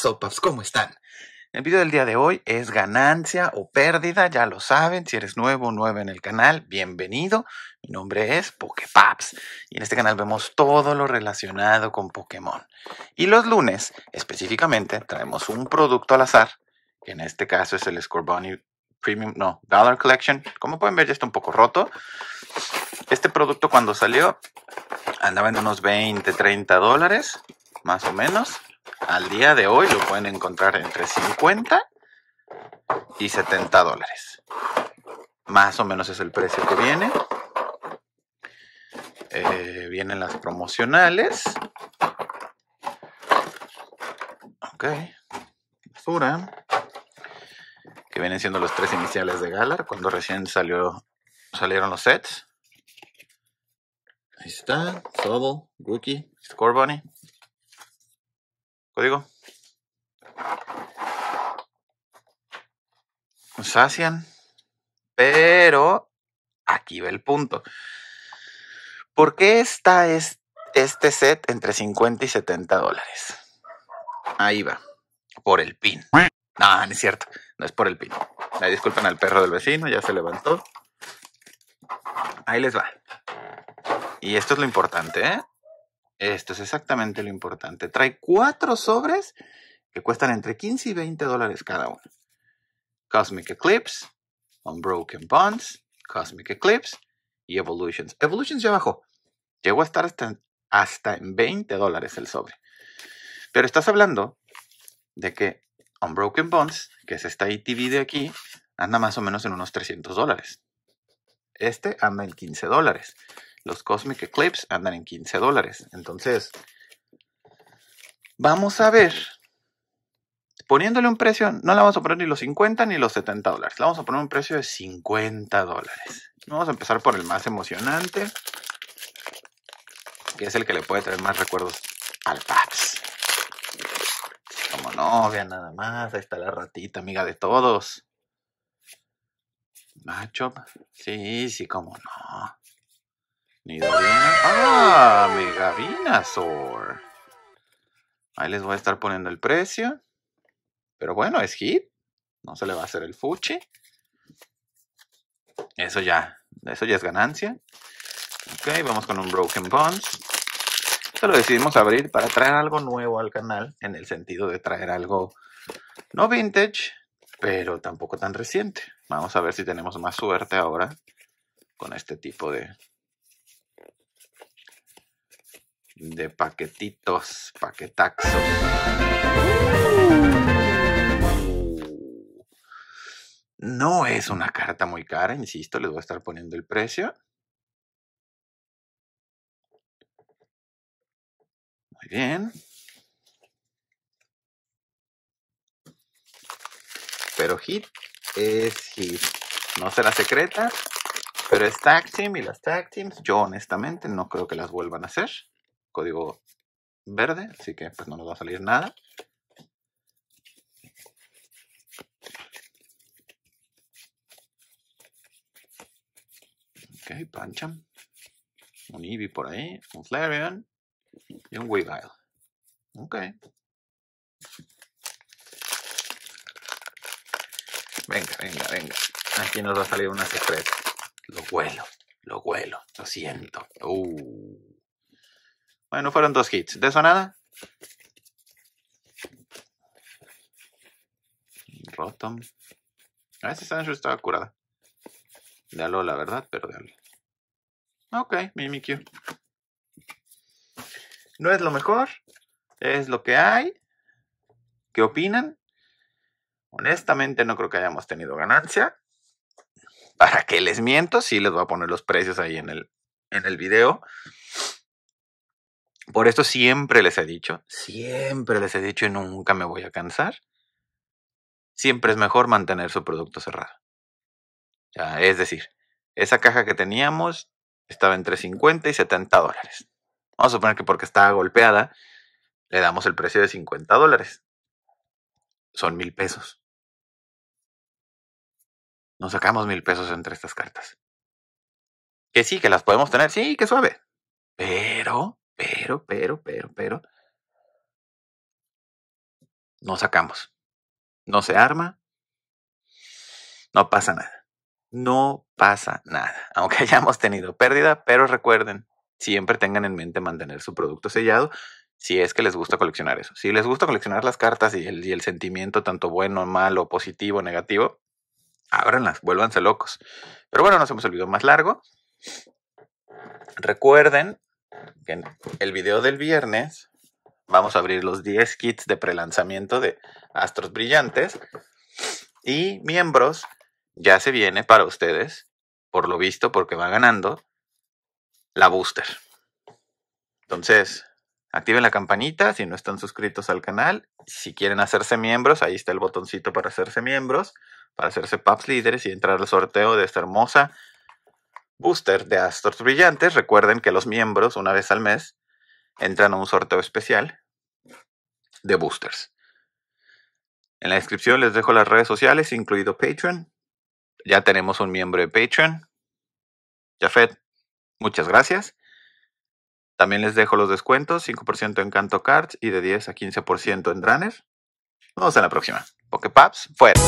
sopas? ¿Cómo están? El video del día de hoy es ganancia o pérdida, ya lo saben, si eres nuevo o nueva en el canal, bienvenido. Mi nombre es Pokepaps y en este canal vemos todo lo relacionado con Pokémon. Y los lunes, específicamente, traemos un producto al azar, que en este caso es el Scorbunny Premium, no, Dollar Collection. Como pueden ver, ya está un poco roto. Este producto cuando salió andaba en unos 20, 30 dólares, más o menos. Al día de hoy lo pueden encontrar entre 50 y 70 dólares. Más o menos es el precio que viene. Eh, vienen las promocionales. Ok. Basura. Que vienen siendo los tres iniciales de Galar cuando recién salió, salieron los sets. Ahí está. Sobel, Rookie, Score digo Sacian. Pero aquí ve el punto. ¿Por qué está este set entre 50 y 70 dólares? Ahí va. Por el pin. No, no es cierto. No es por el pin. disculpen al perro del vecino, ya se levantó. Ahí les va. Y esto es lo importante, ¿eh? Esto es exactamente lo importante. Trae cuatro sobres que cuestan entre 15 y 20 dólares cada uno. Cosmic Eclipse, Unbroken Bonds, Cosmic Eclipse y Evolutions. Evolutions ya bajó. Llegó a estar hasta, en 20 dólares el sobre. Pero estás hablando de que Unbroken Bonds, que es esta ITV e de aquí, anda más o menos en unos 300 dólares. Este anda en 15 dólares. Los Cosmic Eclipse andan en 15 dólares. Entonces, vamos a ver. Poniéndole un precio, no le vamos a poner ni los 50 ni los 70 dólares. Le vamos a poner un precio de 50 dólares. Vamos a empezar por el más emocionante, que es el que le puede traer más recuerdos al Paps. Como no, vean nada más. Ahí está la ratita, amiga de todos. Macho. Sí, sí, como no ah, ¡Ah! Ahí les voy a estar poniendo el precio. Pero bueno, es hit. No se le va a hacer el fuchi. Eso ya. Eso ya es ganancia. Ok, vamos con un Broken Bonds. Esto lo decidimos abrir para traer algo nuevo al canal. En el sentido de traer algo no vintage, pero tampoco tan reciente. Vamos a ver si tenemos más suerte ahora con este tipo de, de paquetitos, paquetaxos. Uh. No es una carta muy cara, insisto, les voy a estar poniendo el precio. Muy bien. Pero hit es hit. No será secreta, pero es tag team y las tag teams yo honestamente no creo que las vuelvan a hacer código verde, así que pues no nos va a salir nada. Ok, Pancham. Un Eevee por ahí, un Flareon y un Weavile. Ok. Venga, venga, venga. Aquí nos va a salir una secreta. Lo huelo, lo huelo, lo siento. Uh. Bueno, fueron dos hits. ¿De eso nada? Rotom. A si Sancho estaba curada. De la verdad, pero de Okay, Ok, Mimikyu. No es lo mejor. Es lo que hay. ¿Qué opinan? Honestamente, no creo que hayamos tenido ganancia. ¿Para que les miento? Sí, les voy a poner los precios ahí en el, en el video. Por esto siempre les he dicho, siempre les he dicho y nunca me voy a cansar. Siempre es mejor mantener su producto cerrado. es decir, esa caja que teníamos estaba entre 50 y 70 dólares. Vamos a suponer que porque estaba golpeada, le damos el precio de 50 dólares. Son mil pesos. Nos sacamos mil pesos entre estas cartas. Que sí, que las podemos tener, sí, que suave. Pero pero, pero, pero, pero. No sacamos. No se arma. No pasa nada. No pasa nada. Aunque hayamos tenido pérdida, pero recuerden, siempre tengan en mente mantener su producto sellado si es que les gusta coleccionar eso. Si les gusta coleccionar las cartas y el, sentimiento, tanto bueno, malo, positivo, negativo, ábranlas, vuélvanse locos. Pero bueno, nos hemos olvidado más largo. Recuerden en el video del viernes vamos a abrir los 10 kits de prelanzamiento de Astros Brillantes. Y miembros, ya se viene para ustedes, por lo visto, porque va ganando, la booster. Entonces, activen la campanita si no están suscritos al canal. Si quieren hacerse miembros, ahí está el botoncito para hacerse miembros, para hacerse pubs líderes y entrar al sorteo de esta hermosa booster de Astros Brillantes. Recuerden que los miembros, una vez al mes, entran a un sorteo especial de boosters. En la descripción les dejo las redes sociales, incluido Patreon. Ya tenemos un miembro de Patreon. Jafet, muchas gracias. También les dejo los descuentos, 5% en Canto Cards y de 10 a 15% en Draner. Nos vemos en la próxima. Pokepaps, fuera.